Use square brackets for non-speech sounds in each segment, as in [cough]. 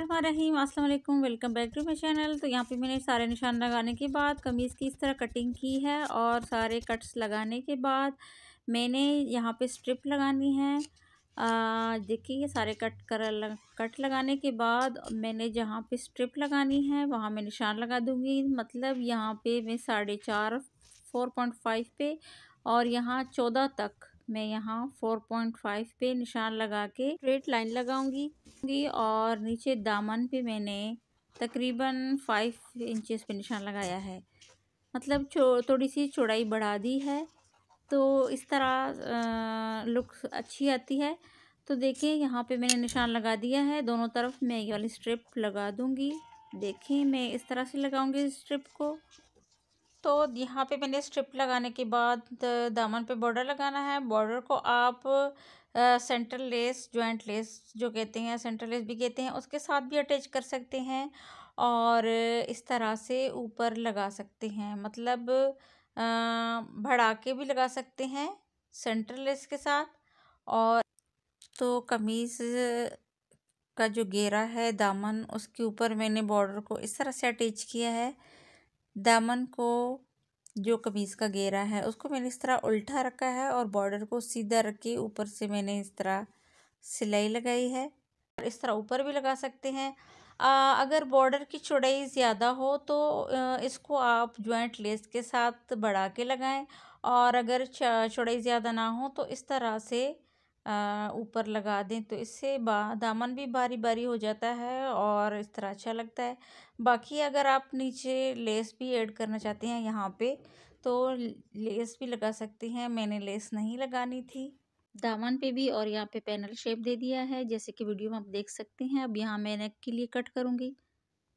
बिस्मिल्लाम अल्लाम welcome back to my channel तो यहाँ पे मैंने सारे निशान लगाने के बाद कमीज़ की इस तरह कटिंग की है और सारे कट्स लगाने के बाद मैंने यहाँ पे स्ट्रिप लगानी है देखिए ये सारे कट कर लग, कट लगाने के बाद मैंने जहाँ पे स्ट्रिप लगानी है वहाँ मैं निशान लगा दूँगी मतलब यहाँ पे मैं साढ़े चार फोर पॉइंट फाइव पे और यहाँ चौदह तक मैं यहाँ फोर पॉइंट फाइव पे निशान लगा के स्ट्रेट लाइन लगाऊंगी दी और नीचे दामन पे मैंने तकरीबन फाइव इंचेस पे निशान लगाया है मतलब थोड़ी सी चौड़ाई बढ़ा दी है तो इस तरह लुक अच्छी आती है तो देखिए यहाँ पे मैंने निशान लगा दिया है दोनों तरफ मैं ये वाली स्ट्रिप लगा दूँगी देखें मैं इस तरह से लगाऊँगी स्ट्रिप को तो यहाँ पे मैंने स्ट्रिप लगाने के बाद दामन पे बॉर्डर लगाना है बॉर्डर को आप सेंट्रल लेस जॉइंट लेस जो कहते हैं सेंट्रल लेस भी कहते हैं उसके साथ भी अटैच कर सकते हैं और इस तरह से ऊपर लगा सकते हैं मतलब भड़ा के भी लगा सकते हैं सेंट्रल लेस के साथ और तो कमीज़ का जो गेरा है दामन उसके ऊपर मैंने बॉर्डर को इस तरह से अटैच किया है दामन को जो कमीज़ का घेरा है उसको मैंने इस तरह उल्टा रखा है और बॉर्डर को सीधा रख के ऊपर से मैंने इस तरह सिलाई लगाई है और इस तरह ऊपर भी लगा सकते हैं आ, अगर बॉर्डर की चौड़ाई ज़्यादा हो तो इसको आप जॉइंट लेस के साथ बढ़ा के लगाएं और अगर चौड़ाई ज़्यादा ना हो तो इस तरह से ऊपर लगा दें तो इससे बा दामन भी बारी बारी हो जाता है और इस तरह अच्छा लगता है बाकी अगर आप नीचे लेस भी ऐड करना चाहते हैं यहाँ पे तो लेस भी लगा सकते हैं मैंने लेस नहीं लगानी थी दामन पे भी और यहाँ पे पैनल शेप दे दिया है जैसे कि वीडियो में आप देख सकते हैं अब यहाँ मैं नेक के लिए कट करूँगी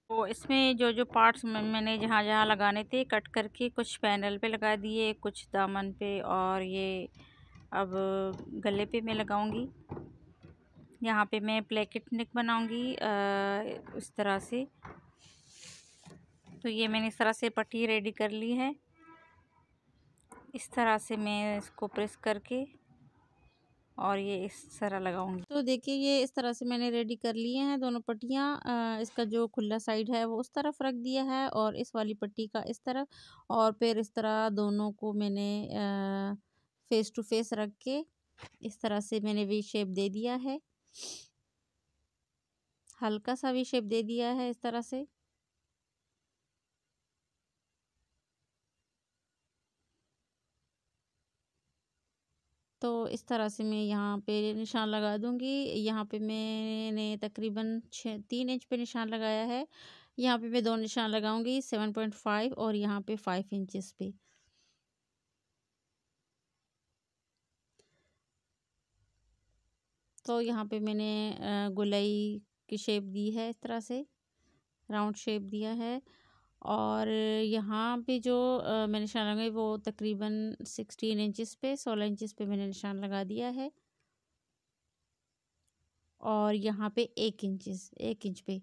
तो इसमें जो जो पार्ट्स मैंने जहाँ जहाँ लगाने थे कट करके कुछ पैनल पे लगा दिए कुछ दामन पे और ये अब गले पे मैं लगाऊंगी यहाँ पे मैं प्लेकेट नेक बनाऊंगी इस तरह से तो ये मैंने इस तरह से पट्टी रेडी कर ली है इस तरह से मैं इसको प्रेस करके और ये इस तरह लगाऊंगी तो देखिए ये इस तरह से मैंने रेडी कर लिए हैं दोनों पट्टियाँ इसका जो खुला साइड है वो उस तरफ रख दिया है और इस वाली पट्टी का इस तरफ और फिर इस तरह दोनों को मैंने आ, फेस टू फेस रख के इस तरह से मैंने वी शेप दे दिया है हल्का सा वी शेप दे दिया है इस तरह से तो इस तरह से मैं यहाँ पे निशान लगा दूँगी यहाँ पे मैंने तकरीबन छः तीन इंच पे निशान लगाया है यहाँ पे मैं दो निशान लगाऊंगी सेवन पॉइंट फाइव और यहाँ पे फाइव इंचेस पे दोस्तों यहाँ पे मैंने गुलाई की शेप दी है इस तरह से राउंड शेप दिया है और यहाँ पे जो मैंने निशान लगाई वो तकरीबन सिक्सटीन इंचेस पे सोलह इंचेस पे मैंने निशान लगा दिया है और यहाँ पे एक इंचेस एक इंच पे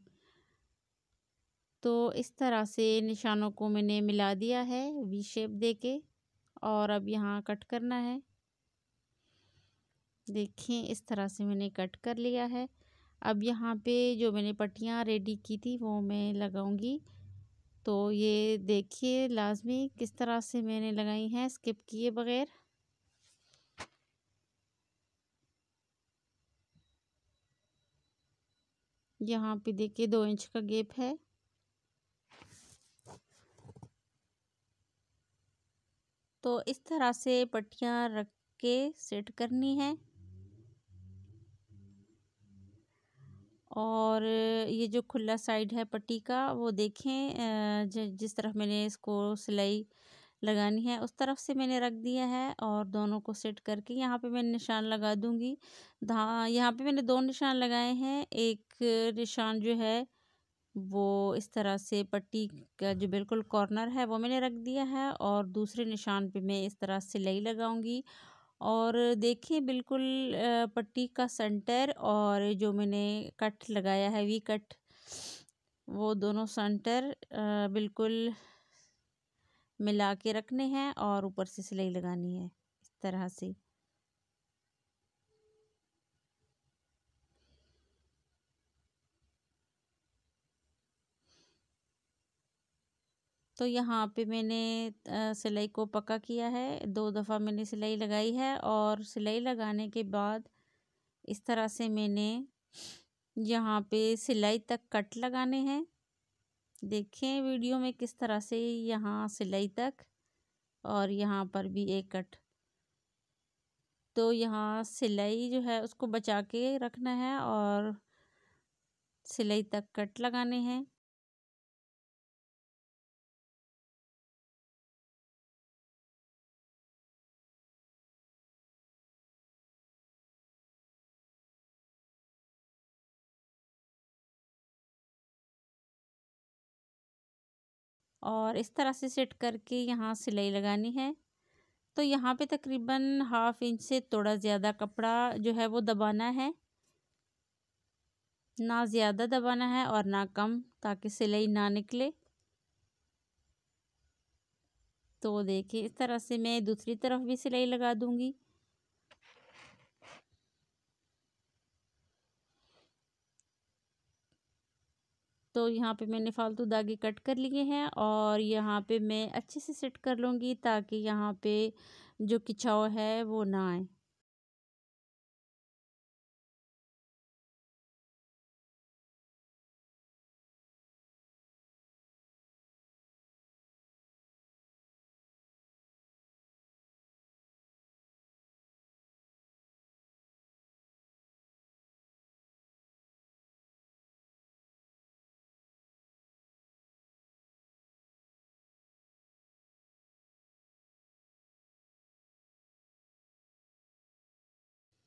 तो इस तरह से निशानों को मैंने मिला दिया है वी शेप दे के और अब यहाँ कट करना है देखें इस तरह से मैंने कट कर लिया है अब यहाँ पे जो मैंने पट्टियाँ रेडी की थी वो मैं लगाऊंगी तो ये देखिए लाजमी किस तरह से मैंने लगाई हैं स्किप किए बग़ैर यहाँ पे देखिए दो इंच का गेप है तो इस तरह से पट्टियाँ रख के सेट करनी है और ये जो खुला साइड है पट्टी का वो देखें जिस तरफ मैंने इसको सिलाई लगानी है उस तरफ से मैंने रख दिया है और दोनों को सेट करके यहाँ पे मैं निशान लगा दूँगी धा यहाँ पे मैंने दो निशान लगाए हैं एक निशान जो है वो इस तरह से पट्टी का जो बिल्कुल कॉर्नर है वो मैंने रख दिया है और दूसरे निशान पे मैं इस तरह सिलाई लगाऊंगी और देखिए बिल्कुल पट्टी का सेंटर और जो मैंने कट लगाया है वी कट वो दोनों सेंटर बिल्कुल मिला के रखने हैं और ऊपर से सिलाई लगानी है इस तरह से तो यहाँ पे मैंने सिलाई को पक्का किया है दो दफ़ा मैंने सिलाई लगाई है और सिलाई लगाने के बाद इस तरह से मैंने यहाँ पे सिलाई तक कट लगाने हैं देखें वीडियो में किस तरह से यहाँ सिलाई तक और यहाँ पर भी एक कट तो यहाँ सिलाई जो है उसको बचा के रखना है और सिलाई तक कट लगाने हैं और इस तरह से सेट करके यहाँ सिलाई लगानी है तो यहाँ पे तकरीबन हाफ इंच से थोड़ा ज़्यादा कपड़ा जो है वो दबाना है ना ज़्यादा दबाना है और ना कम ताकि सिलाई ना निकले तो देखिए इस तरह से मैं दूसरी तरफ भी सिलाई लगा दूँगी तो यहाँ पे मैंने फालतू धागे कट कर लिए हैं और यहाँ पे मैं अच्छे से सेट कर लूँगी ताकि यहाँ पे जो खिंचाव है वो ना आए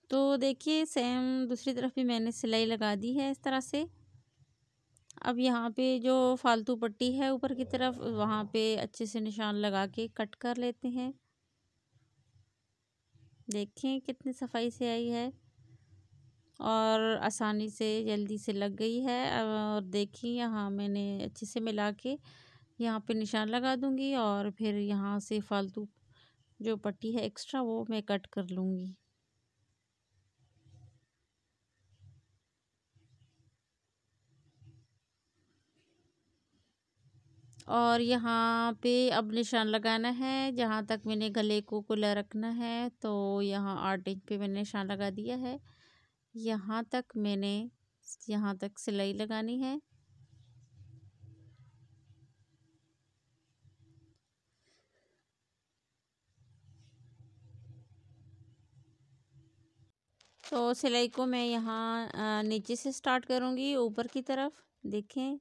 तो देखिए सेम दूसरी तरफ भी मैंने सिलाई लगा दी है इस तरह से अब यहाँ पे जो फालतू पट्टी है ऊपर की तरफ वहाँ पे अच्छे से निशान लगा के कट कर लेते हैं देखें कितनी सफाई से आई है और आसानी से जल्दी से लग गई है और देखिए यहाँ मैंने अच्छे से मिला के यहाँ पे निशान लगा दूँगी और फिर यहाँ से फालतू जो पट्टी है एक्स्ट्रा वो मैं कट कर लूँगी और यहाँ पे अब निशान लगाना है जहाँ तक मैंने गले को खुला रखना है तो यहाँ आठ इंच पे मैंने निशान लगा दिया है यहाँ तक मैंने यहाँ तक सिलाई लगानी है तो सिलाई को मैं यहाँ नीचे से स्टार्ट करूँगी ऊपर की तरफ देखें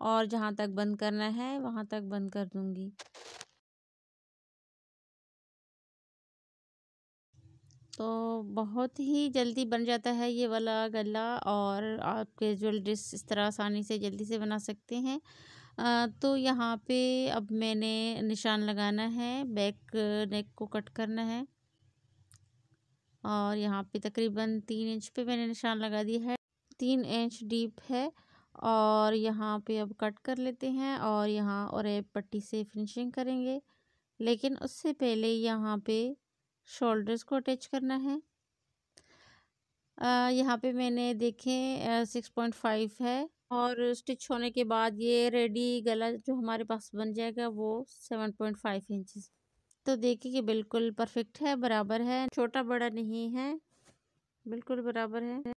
और जहाँ तक बंद करना है वहाँ तक बंद कर दूँगी तो बहुत ही जल्दी बन जाता है ये वाला गला और आप कैजुअल ड्रेस इस तरह आसानी से जल्दी से बना सकते हैं आ, तो यहाँ पे अब मैंने निशान लगाना है बैक नेक को कट करना है और यहाँ पे तकरीबन तीन इंच पे मैंने निशान लगा दिया है तीन इंच डीप है और यहाँ पे अब कट कर लेते हैं और यहाँ और पट्टी से फिनिशिंग करेंगे लेकिन उससे पहले यहाँ पे शोल्डर्स को अटैच करना है यहाँ पे मैंने देखें सिक्स पॉइंट फाइव है और स्टिच होने के बाद ये रेडी गला जो हमारे पास बन जाएगा वो सेवन पॉइंट फाइव इंचज़ तो देखिए कि बिल्कुल परफेक्ट है बराबर है छोटा बड़ा नहीं है बिल्कुल बराबर है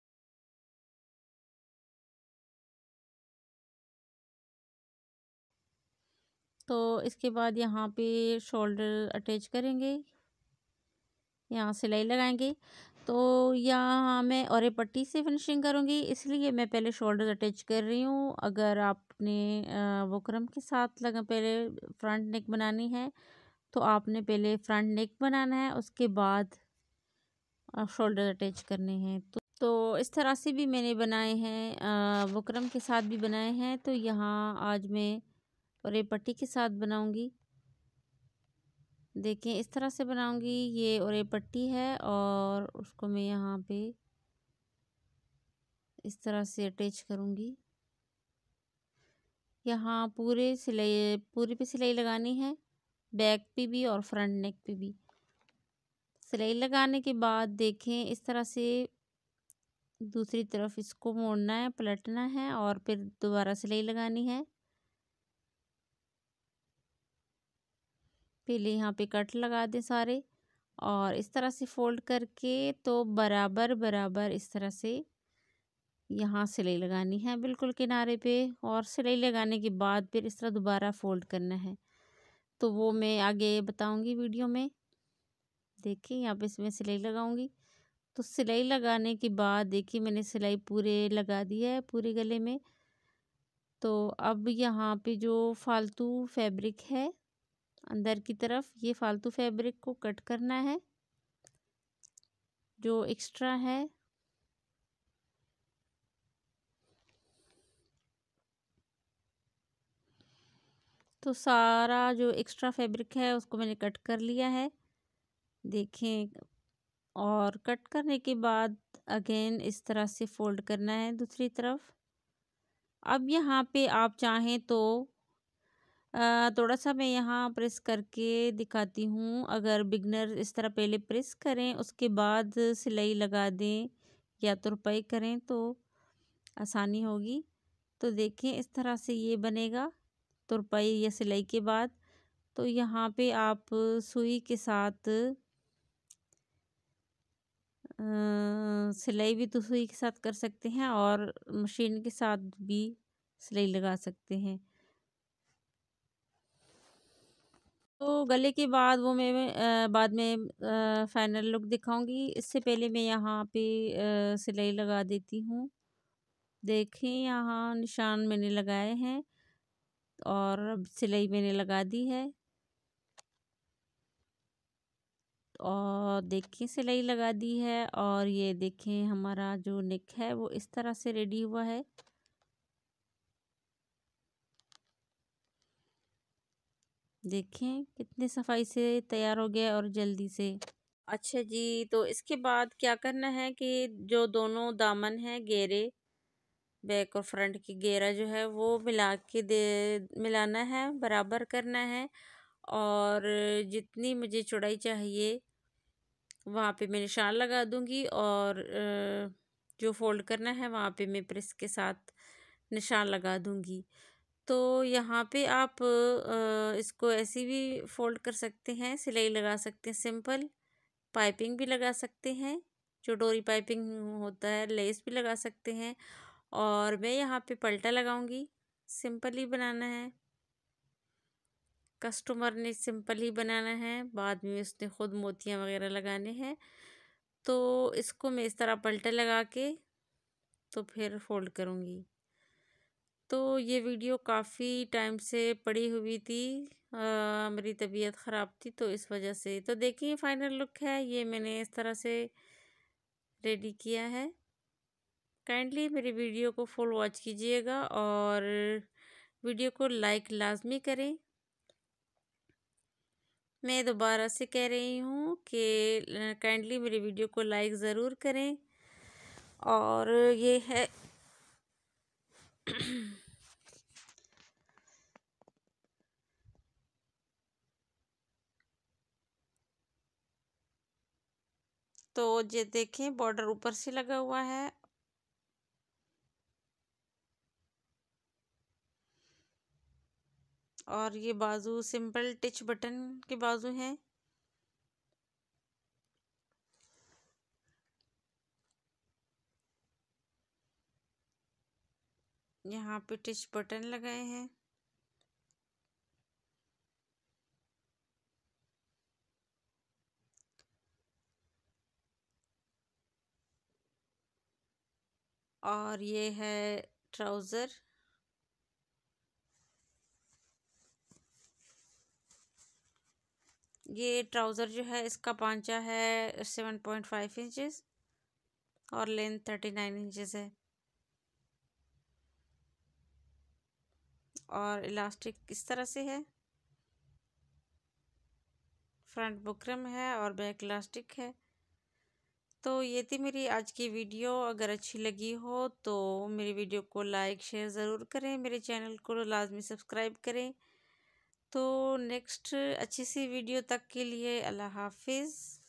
तो इसके बाद यहाँ पे शोल्डर अटैच करेंगे यहाँ सिलाई लगाएंगे तो यहाँ मैं और पट्टी से फिनिशिंग करूँगी इसलिए मैं पहले शोल्डर अटैच कर रही हूँ अगर आपने वक्रम के साथ लगा पहले फ्रंट नेक बनानी है तो आपने पहले फ्रंट नेक बनाना है उसके बाद शोल्डर अटैच करने हैं तो तो इस तरह से भी मैंने बनाए हैं वक्रम के साथ भी बनाए हैं तो यहाँ आज मैं और ये पट्टी के साथ बनाऊंगी देखें इस तरह से बनाऊंगी ये और ये पट्टी है और उसको मैं यहाँ पे इस तरह से अटैच करूँगी यहाँ पूरे सिलाई पूरी पे सिलाई लगानी है बैक पे भी और फ्रंट नेक पे भी सिलाई लगाने के बाद देखें इस तरह से दूसरी तरफ इसको मोड़ना है पलटना है और फिर दोबारा सिलाई लगानी है पहले यहाँ पे कट लगा दें सारे और इस तरह से फोल्ड करके तो बराबर बराबर इस तरह से यहाँ सिलाई लगानी है बिल्कुल किनारे पे और सिलाई लगाने के बाद फिर इस तरह दोबारा फोल्ड करना है तो वो मैं आगे बताऊंगी वीडियो में देखिए यहाँ पे इसमें सिलाई लगाऊंगी तो सिलाई लगाने के बाद देखिए मैंने सिलाई पूरे लगा दी है पूरे गले में तो अब यहाँ पे जो फालतू फैब्रिक है अंदर की तरफ ये फालतू फैब्रिक को कट करना है जो एक्स्ट्रा है तो सारा जो एक्स्ट्रा फैब्रिक है उसको मैंने कट कर लिया है देखें और कट करने के बाद अगेन इस तरह से फोल्ड करना है दूसरी तरफ अब यहाँ पे आप चाहें तो थोड़ा सा मैं यहाँ प्रेस करके दिखाती हूँ अगर बिगनर इस तरह पहले प्रेस करें उसके बाद सिलाई लगा दें या तो करें तो आसानी होगी तो देखें इस तरह से ये बनेगा तुरपाई या सिलाई के बाद तो यहाँ पे आप सुई के साथ सिलाई भी तो सुई के साथ कर सकते हैं और मशीन के साथ भी सिलाई लगा सकते हैं तो गले के बाद वो मैं बाद में फाइनल लुक दिखाऊंगी इससे पहले मैं यहाँ पे सिलाई लगा देती हूँ देखें यहाँ निशान मैंने लगाए हैं और अब सिलाई मैंने लगा दी है और देखें सिलाई लगा दी है और ये देखें हमारा जो नेक है वो इस तरह से रेडी हुआ है देखें कितने सफाई से तैयार हो गया और जल्दी से अच्छा जी तो इसके बाद क्या करना है कि जो दोनों दामन हैं गेरे बैक और फ्रंट की गेरा जो है वो मिला के दे मिलाना है बराबर करना है और जितनी मुझे चौड़ाई चाहिए वहाँ पे मैं निशान लगा दूँगी और जो फोल्ड करना है वहाँ पे मैं प्रेस के साथ निशान लगा दूँगी तो यहाँ पे आप इसको ऐसी भी फोल्ड कर सकते हैं सिलाई लगा सकते हैं सिंपल पाइपिंग भी लगा सकते हैं जो डोरी पाइपिंग होता है लेस भी लगा सकते हैं और मैं यहाँ पे पलटा लगाऊंगी सिंपल ही बनाना है कस्टमर ने सिंपल ही बनाना है बाद में उसने ख़ुद मोतियाँ वगैरह लगाने हैं तो इसको मैं इस तरह पलटा लगा के तो फिर फोल्ड करूँगी तो ये वीडियो काफ़ी टाइम से पड़ी हुई थी आ, मेरी तबीयत ख़राब थी तो इस वजह से तो देखिए फाइनल लुक है ये मैंने इस तरह से रेडी किया है काइंडली मेरी वीडियो को फुल वॉच कीजिएगा और वीडियो को लाइक लाजमी करें मैं दोबारा से कह रही हूँ कि काइंडली मेरी वीडियो को लाइक ज़रूर करें और ये है [clears throat] तो ये देखें बॉर्डर ऊपर से लगा हुआ है और ये बाजू सिंपल टिच बटन के बाजू हैं यहाँ पे टिच बटन लगाए हैं और ये है ट्राउज़र ये ट्राउज़र जो है इसका पांचा है सेवन पॉइंट फाइव इंचज़ और लेंथ थर्टी नाइन इंचज़ है और इलास्टिक इस तरह से है फ्रंट बुकरम है और बैक इलास्टिक है तो ये थी मेरी आज की वीडियो अगर अच्छी लगी हो तो मेरी वीडियो को लाइक शेयर ज़रूर करें मेरे चैनल को लाजमी सब्सक्राइब करें तो नेक्स्ट अच्छी सी वीडियो तक के लिए अल्लाह हाफिज़